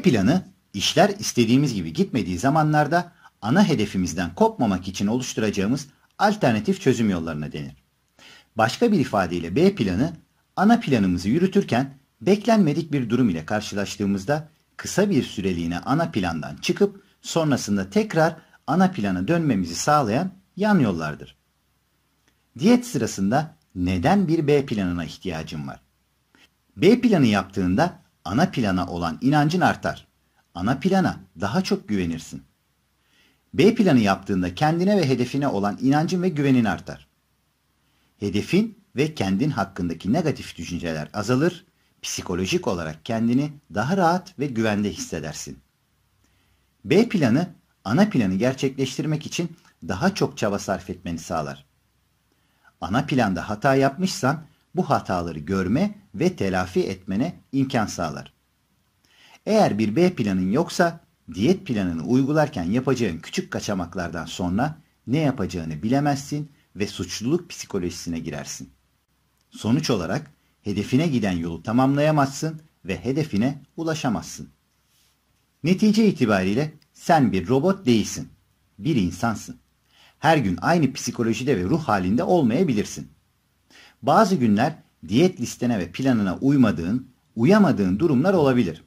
B planı işler istediğimiz gibi gitmediği zamanlarda ana hedefimizden kopmamak için oluşturacağımız alternatif çözüm yollarına denir. Başka bir ifadeyle B planı ana planımızı yürütürken beklenmedik bir durum ile karşılaştığımızda kısa bir süreliğine ana plandan çıkıp sonrasında tekrar ana plana dönmemizi sağlayan yan yollardır. Diyet sırasında neden bir B planına ihtiyacım var? B planı yaptığında ana plana olan inancın artar. Ana plana daha çok güvenirsin. B planı yaptığında kendine ve hedefine olan inancın ve güvenin artar. Hedefin ve kendin hakkındaki negatif düşünceler azalır, psikolojik olarak kendini daha rahat ve güvende hissedersin. B planı ana planı gerçekleştirmek için daha çok çaba sarf etmeni sağlar. Ana planda hata yapmışsan bu hataları görme ve telafi etmene imkan sağlar. Eğer bir B planın yoksa diyet planını uygularken yapacağın küçük kaçamaklardan sonra ne yapacağını bilemezsin ve suçluluk psikolojisine girersin. Sonuç olarak hedefine giden yolu tamamlayamazsın ve hedefine ulaşamazsın. Netice itibariyle sen bir robot değilsin. Bir insansın. Her gün aynı psikolojide ve ruh halinde olmayabilirsin. Bazı günler diyet listene ve planına uymadığın, uyamadığın durumlar olabilir.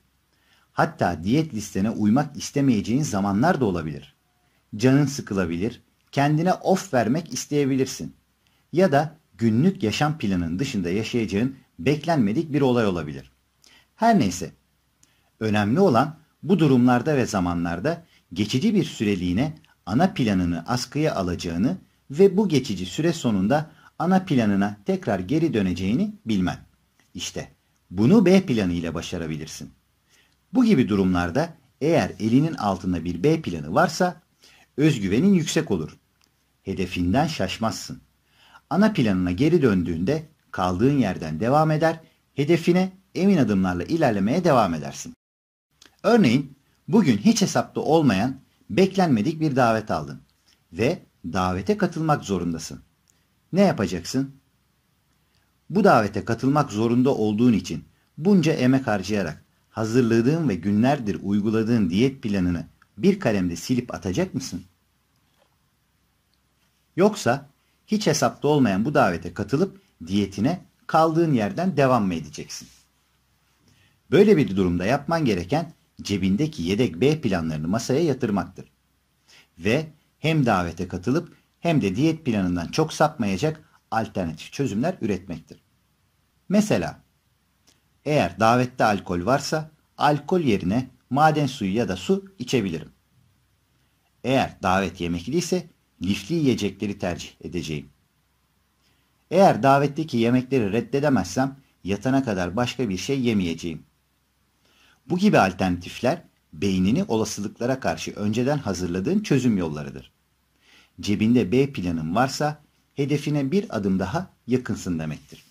Hatta diyet listene uymak istemeyeceğin zamanlar da olabilir. Canın sıkılabilir, kendine of vermek isteyebilirsin. Ya da günlük yaşam planının dışında yaşayacağın beklenmedik bir olay olabilir. Her neyse, önemli olan bu durumlarda ve zamanlarda geçici bir süreliğine ana planını askıya alacağını ve bu geçici süre sonunda ana planına tekrar geri döneceğini bilmen. İşte bunu B planı ile başarabilirsin. Bu gibi durumlarda eğer elinin altında bir B planı varsa özgüvenin yüksek olur. Hedefinden şaşmazsın. Ana planına geri döndüğünde kaldığın yerden devam eder, hedefine emin adımlarla ilerlemeye devam edersin. Örneğin bugün hiç hesapta olmayan beklenmedik bir davet aldın ve davete katılmak zorundasın. Ne yapacaksın? Bu davete katılmak zorunda olduğun için bunca emek harcayarak hazırladığın ve günlerdir uyguladığın diyet planını bir kalemde silip atacak mısın? Yoksa hiç hesapta olmayan bu davete katılıp diyetine kaldığın yerden devam mı edeceksin? Böyle bir durumda yapman gereken cebindeki yedek B planlarını masaya yatırmaktır. Ve hem davete katılıp hem de diyet planından çok sapmayacak alternatif çözümler üretmektir. Mesela eğer davette alkol varsa alkol yerine maden suyu ya da su içebilirim. Eğer davet yemekli ise lifli yiyecekleri tercih edeceğim. Eğer davetteki yemekleri reddedemezsem yatana kadar başka bir şey yemeyeceğim. Bu gibi alternatifler beynini olasılıklara karşı önceden hazırladığın çözüm yollarıdır cebinde B planın varsa hedefine bir adım daha yakınsın demektir.